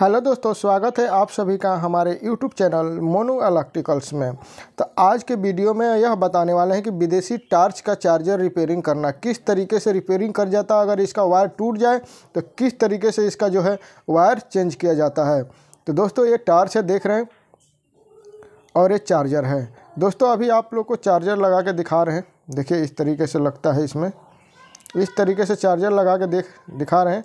hello दोस्तों स्वागत है आप सभी का हमारे यूट्यूब चैनल मोनू इलेक्ट्रिकल्स में तो आज के वीडियो में यह बताने वाले हैं कि विदेशी टार्च का चार्जर रिपेयरिंग करना किस तरीके से रिपेयरिंग कर जाता है अगर इसका वायर टूट जाए तो किस तरीके से इसका जो है वायर चेंज किया जाता है तो दोस्तों ये टार्च है देख रहे हैं और ये चार्जर है दोस्तों अभी आप लोग को चार्जर लगा के दिखा रहे हैं देखिए इस तरीके से लगता है इसमें इस तरीके से चार्जर लगा के देख दिखा रहे हैं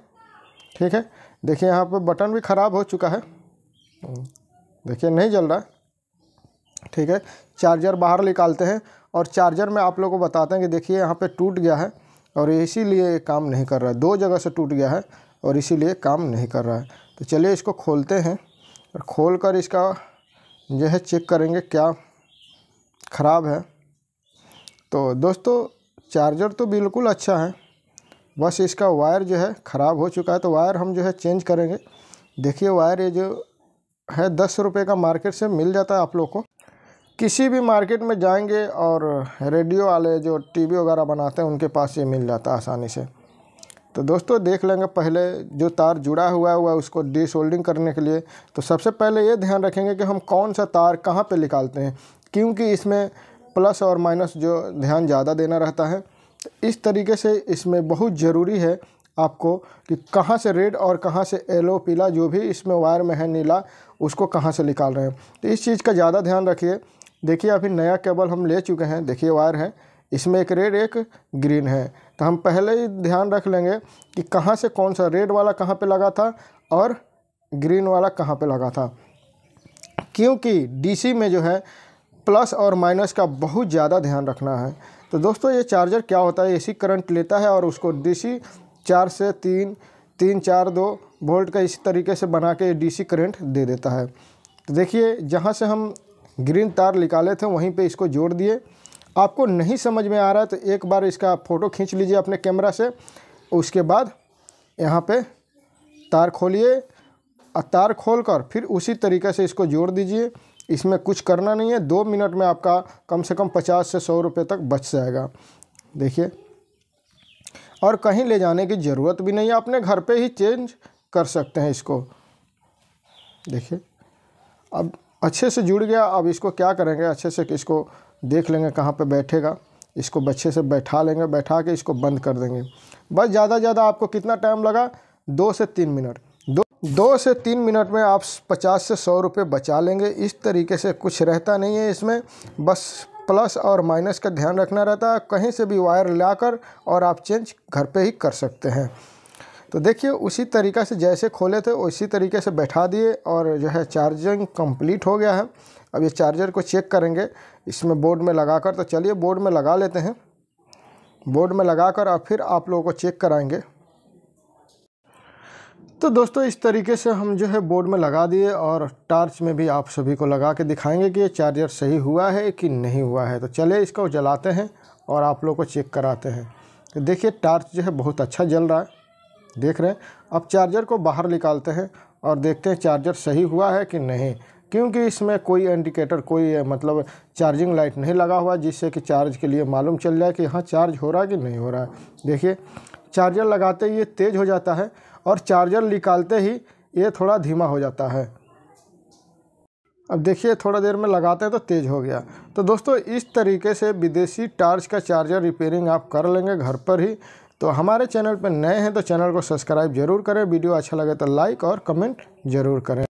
ठीक है देखिए यहाँ पर बटन भी ख़राब हो चुका है देखिए नहीं जल रहा ठीक है चार्जर बाहर निकालते हैं और चार्जर में आप लोगों को बताते हैं कि देखिए यहाँ पे टूट गया है और इसीलिए काम नहीं कर रहा है दो जगह से टूट गया है और इसीलिए काम नहीं कर रहा है तो चलिए इसको खोलते हैं और खोल कर इसका जो है चेक करेंगे क्या ख़राब है तो दोस्तों चार्जर तो बिल्कुल अच्छा है बस इसका वायर जो है ख़राब हो चुका है तो वायर हम जो है चेंज करेंगे देखिए वायर ये जो है दस रुपये का मार्केट से मिल जाता है आप लोग को किसी भी मार्केट में जाएंगे और रेडियो वाले जो टीवी वगैरह बनाते हैं उनके पास ये मिल जाता है आसानी से तो दोस्तों देख लेंगे पहले जो तार जुड़ा हुआ हुआ है उसको डिसोल्डिंग करने के लिए तो सबसे पहले ये ध्यान रखेंगे कि हम कौन सा तार कहाँ पर निकालते हैं क्योंकि इसमें प्लस और माइनस जो ध्यान ज़्यादा देना रहता है इस तरीके से इसमें बहुत ज़रूरी है आपको कि कहाँ से रेड और कहाँ से येलो पीला जो भी इसमें वायर में है नीला उसको कहाँ से निकाल रहे हैं तो इस चीज़ का ज़्यादा ध्यान रखिए देखिए अभी नया केबल हम ले चुके हैं देखिए वायर है इसमें एक रेड एक ग्रीन है तो हम पहले ही ध्यान रख लेंगे कि कहाँ से कौन सा रेड वाला कहाँ पे लगा था और ग्रीन वाला कहाँ पे लगा था क्योंकि डीसी में जो है प्लस और माइनस का बहुत ज़्यादा ध्यान रखना है तो दोस्तों ये चार्जर क्या होता है एसी करंट लेता है और उसको डीसी चार से तीन तीन चार दो वोल्ट का इस तरीके से बना के डीसी करंट दे देता है तो देखिए जहाँ से हम ग्रीन तार निकाले थे वहीं पे इसको जोड़ दिए आपको नहीं समझ में आ रहा है तो एक बार इसका फ़ोटो खींच लीजिए अपने कैमरा से उसके बाद यहाँ पे तार खोलिए और तार खोलकर फिर उसी तरीके से इसको जोड़ दीजिए इसमें कुछ करना नहीं है दो मिनट में आपका कम से कम पचास से सौ रुपये तक बच जाएगा देखिए और कहीं ले जाने की ज़रूरत भी नहीं है अपने घर पे ही चेंज कर सकते हैं इसको देखिए अब अच्छे से जुड़ गया अब इसको क्या करेंगे अच्छे से इसको देख लेंगे कहाँ पे बैठेगा इसको बच्चे से बैठा लेंगे बैठा के इसको बंद कर देंगे बस ज़्यादा ज़्यादा आपको कितना टाइम लगा दो से तीन मिनट दो से तीन मिनट में आप पचास से सौ रुपये बचा लेंगे इस तरीके से कुछ रहता नहीं है इसमें बस प्लस और माइनस का ध्यान रखना रहता है कहीं से भी वायर लाकर और आप चेंज घर पे ही कर सकते हैं तो देखिए उसी तरीक़ा से जैसे खोले थे उसी तरीके से बैठा दिए और जो है चार्जिंग कंप्लीट हो गया है अब ये चार्जर को चेक करेंगे इसमें बोर्ड में लगा कर तो चलिए बोर्ड में लगा लेते हैं बोर्ड में लगा कर और फिर आप लोगों को चेक कराएँगे तो दोस्तों इस तरीके से हम जो है बोर्ड में लगा दिए और टार्च में भी आप सभी को लगा के दिखाएंगे कि ये चार्जर सही हुआ है कि नहीं हुआ है तो चले इसको जलाते हैं और आप लोग को चेक कराते हैं तो देखिए टार्च जो है बहुत अच्छा जल रहा है देख रहे हैं अब चार्जर को बाहर निकालते हैं और देखते हैं चार्जर सही हुआ है कि नहीं क्योंकि इसमें कोई इंडिकेटर कोई मतलब चार्जिंग लाइट नहीं लगा हुआ जिससे कि चार्ज के लिए मालूम चल जाए कि हाँ चार्ज हो रहा है कि नहीं हो रहा है देखिए चार्जर लगाते ही ये तेज़ हो जाता है और चार्जर निकालते ही ये थोड़ा धीमा हो जाता है अब देखिए थोड़ा देर में लगाते हैं तो तेज़ हो गया तो दोस्तों इस तरीके से विदेशी टार्च का चार्जर रिपेयरिंग आप कर लेंगे घर पर ही तो हमारे चैनल पर नए हैं तो चैनल को सब्सक्राइब जरूर करें वीडियो अच्छा लगे तो लाइक और कमेंट जरूर करें